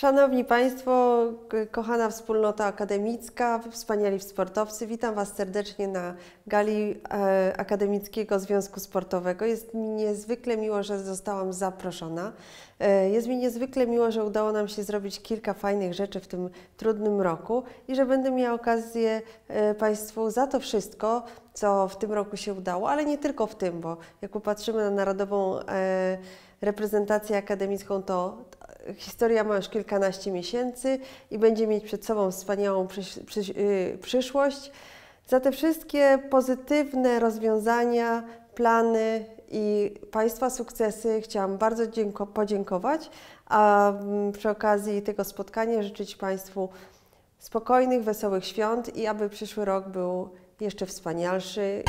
Szanowni Państwo, kochana wspólnota akademicka, wspaniali sportowcy, witam Was serdecznie na gali e, Akademickiego Związku Sportowego. Jest mi niezwykle miło, że zostałam zaproszona. E, jest mi niezwykle miło, że udało nam się zrobić kilka fajnych rzeczy w tym trudnym roku i że będę miała okazję e, Państwu za to wszystko, co w tym roku się udało, ale nie tylko w tym, bo jak popatrzymy na narodową reprezentację akademicką, to Historia ma już kilkanaście miesięcy i będzie mieć przed sobą wspaniałą przysz przysz y, przyszłość. Za te wszystkie pozytywne rozwiązania, plany i Państwa sukcesy chciałam bardzo podziękować, a mm, przy okazji tego spotkania życzyć Państwu spokojnych, wesołych świąt i aby przyszły rok był jeszcze wspanialszy.